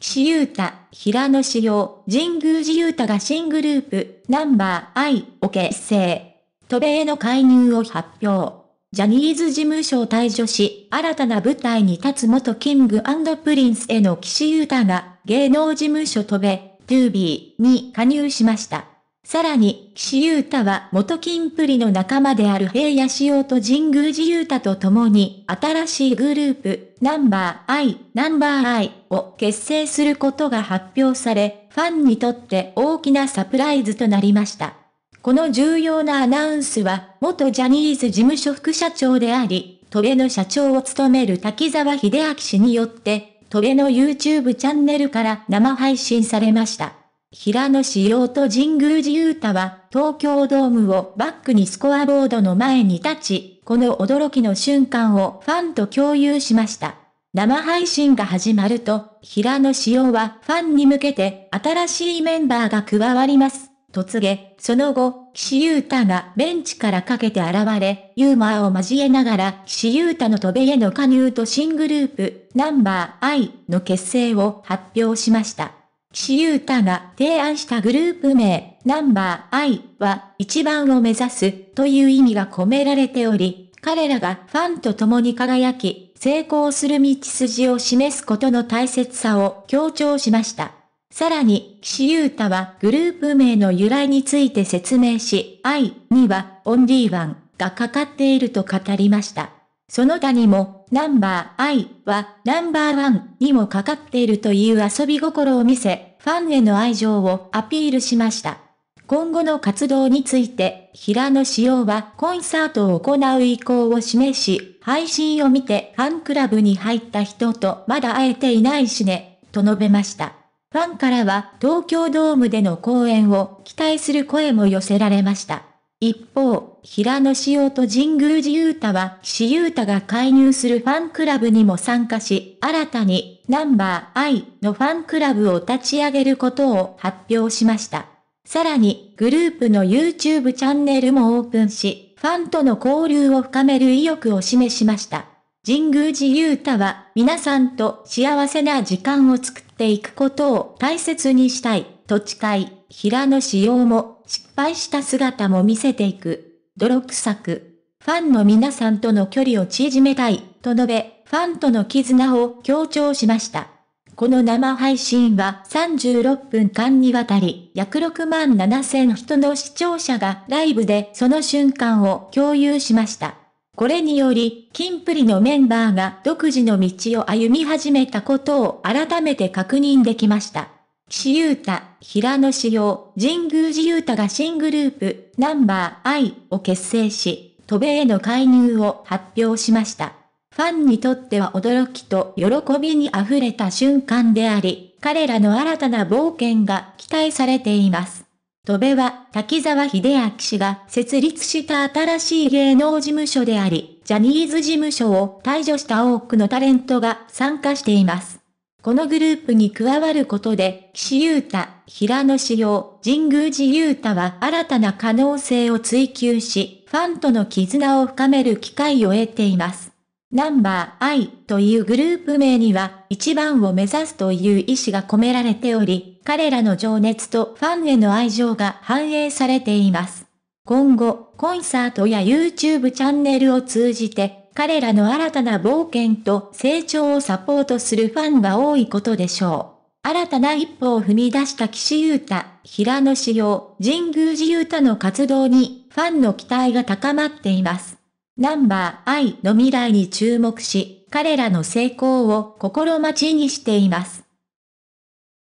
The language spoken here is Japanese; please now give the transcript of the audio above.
岸優太、平野紫耀、神宮寺優太が新グループ、ナンバー I を結成。渡米への介入を発表。ジャニーズ事務所を退場し、新たな舞台に立つ元キングプリンスへの岸優太が、芸能事務所渡米、トゥービーに加入しました。さらに、岸優太は元金プリの仲間である平野潮と神宮寺優太と共に、新しいグループ、ナンバーアイ、ナンバーアイを結成することが発表され、ファンにとって大きなサプライズとなりました。この重要なアナウンスは、元ジャニーズ事務所副社長であり、トゲの社長を務める滝沢秀明氏によって、トゲの YouTube チャンネルから生配信されました。平野紫耀と神宮寺勇太は、東京ドームをバックにスコアボードの前に立ち、この驚きの瞬間をファンと共有しました。生配信が始まると、平野紫耀はファンに向けて新しいメンバーが加わります。と告げ、その後、岸優太がベンチからかけて現れ、ユーモアを交えながら、岸優太の飛べへの加入と新グループ、ナンバー I の結成を発表しました。岸優太が提案したグループ名、ナンバー I は一番を目指すという意味が込められており、彼らがファンと共に輝き、成功する道筋を示すことの大切さを強調しました。さらに、岸優太はグループ名の由来について説明し、愛にはオンリーワンがかかっていると語りました。その他にも、ナンバー I はナンバーワンにもかかっているという遊び心を見せ、ファンへの愛情をアピールしました。今後の活動について、平野紫耀はコンサートを行う意向を示し、配信を見てファンクラブに入った人とまだ会えていないしね、と述べました。ファンからは東京ドームでの公演を期待する声も寄せられました。一方、平野潮と神宮寺勇太は、岸優太が介入するファンクラブにも参加し、新たに、ナンバー I のファンクラブを立ち上げることを発表しました。さらに、グループの YouTube チャンネルもオープンし、ファンとの交流を深める意欲を示しました。神宮寺勇太は、皆さんと幸せな時間を作っていくことを大切にしたい。土地会、平野仕様も、失敗した姿も見せていく。泥臭く、ファンの皆さんとの距離を縮めたい、と述べ、ファンとの絆を強調しました。この生配信は36分間にわたり、約6万7000人の視聴者がライブでその瞬間を共有しました。これにより、キンプリのメンバーが独自の道を歩み始めたことを改めて確認できました。岸優太、平野紫耀、神宮寺優太が新グループ、ナンバー I を結成し、渡米への介入を発表しました。ファンにとっては驚きと喜びに溢れた瞬間であり、彼らの新たな冒険が期待されています。戸部は滝沢秀明氏が設立した新しい芸能事務所であり、ジャニーズ事務所を退場した多くのタレントが参加しています。このグループに加わることで、岸優太、平野志陽、神宮寺優太は新たな可能性を追求し、ファンとの絆を深める機会を得ています。ナンバー I というグループ名には、一番を目指すという意志が込められており、彼らの情熱とファンへの愛情が反映されています。今後、コンサートや YouTube チャンネルを通じて、彼らの新たな冒険と成長をサポートするファンが多いことでしょう。新たな一歩を踏み出した岸優太、平野志陽、神宮寺優太の活動にファンの期待が高まっています。ナンバー I の未来に注目し、彼らの成功を心待ちにしています。